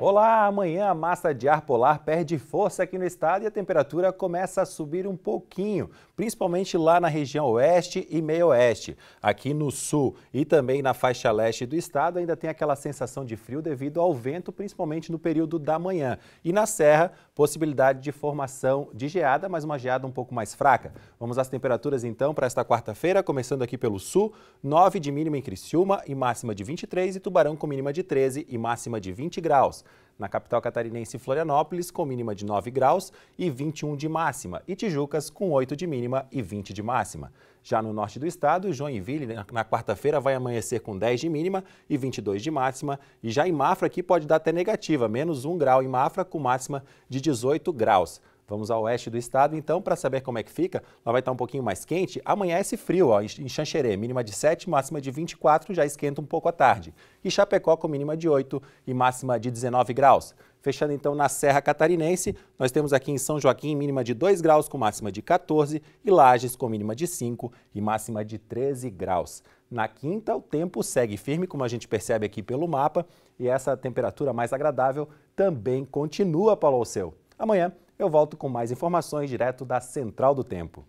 Olá, amanhã a massa de ar polar perde força aqui no estado e a temperatura começa a subir um pouquinho, principalmente lá na região oeste e meio-oeste. Aqui no sul e também na faixa leste do estado ainda tem aquela sensação de frio devido ao vento, principalmente no período da manhã. E na serra, possibilidade de formação de geada, mas uma geada um pouco mais fraca. Vamos às temperaturas então para esta quarta-feira, começando aqui pelo sul, 9 de mínima em Criciúma e máxima de 23 e Tubarão com mínima de 13 e máxima de 20 graus. Na capital catarinense, Florianópolis, com mínima de 9 graus e 21 de máxima, e Tijucas, com 8 de mínima e 20 de máxima. Já no norte do estado, Joinville, na quarta-feira, vai amanhecer com 10 de mínima e 22 de máxima. E já em Mafra, aqui pode dar até negativa, menos 1 grau em Mafra, com máxima de 18 graus. Vamos ao oeste do estado, então, para saber como é que fica. Lá vai estar tá um pouquinho mais quente. Amanhã é esse frio, ó, em Xanxerê, mínima de 7, máxima de 24, já esquenta um pouco à tarde. E Chapecó com mínima de 8 e máxima de 19 graus. Fechando então na Serra Catarinense, nós temos aqui em São Joaquim mínima de 2 graus com máxima de 14 e Lages com mínima de 5 e máxima de 13 graus. Na quinta, o tempo segue firme, como a gente percebe aqui pelo mapa, e essa temperatura mais agradável também continua, Paulo Alceu. Amanhã eu volto com mais informações direto da Central do Tempo.